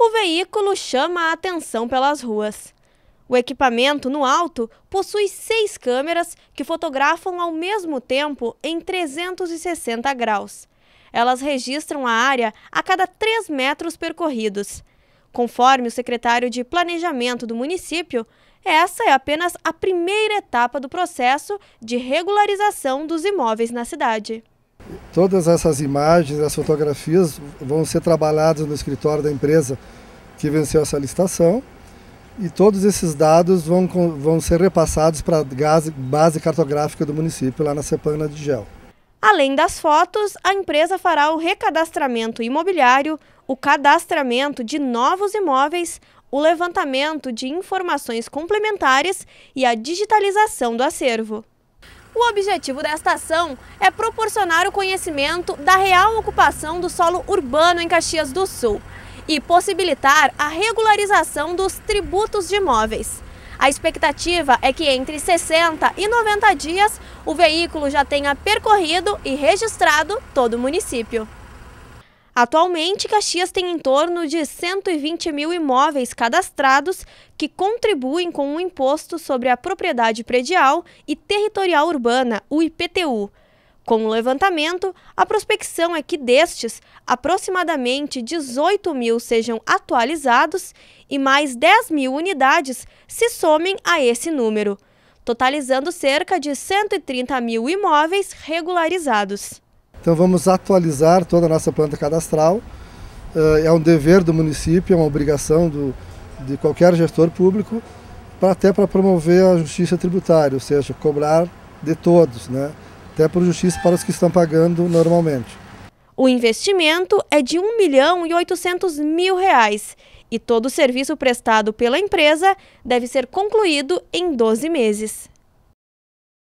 o veículo chama a atenção pelas ruas. O equipamento, no alto, possui seis câmeras que fotografam ao mesmo tempo em 360 graus. Elas registram a área a cada 3 metros percorridos. Conforme o secretário de Planejamento do município, essa é apenas a primeira etapa do processo de regularização dos imóveis na cidade. Todas essas imagens, as fotografias vão ser trabalhadas no escritório da empresa que venceu essa licitação e todos esses dados vão, vão ser repassados para a base cartográfica do município lá na Cepana de Gel. Além das fotos, a empresa fará o recadastramento imobiliário, o cadastramento de novos imóveis, o levantamento de informações complementares e a digitalização do acervo. O objetivo desta ação é proporcionar o conhecimento da real ocupação do solo urbano em Caxias do Sul e possibilitar a regularização dos tributos de imóveis. A expectativa é que entre 60 e 90 dias o veículo já tenha percorrido e registrado todo o município. Atualmente, Caxias tem em torno de 120 mil imóveis cadastrados que contribuem com o Imposto sobre a Propriedade Predial e Territorial Urbana, o IPTU. Com o levantamento, a prospecção é que destes, aproximadamente 18 mil sejam atualizados e mais 10 mil unidades se somem a esse número, totalizando cerca de 130 mil imóveis regularizados. Então vamos atualizar toda a nossa planta cadastral. Eh, é um dever do município, é uma obrigação do, de qualquer gestor público, até para promover a justiça tributária, ou seja, cobrar de todos, né? até por justiça para os que estão pagando normalmente. O investimento é de 1 milhão e 800 mil reais e todo o serviço prestado pela empresa deve ser concluído em 12 meses.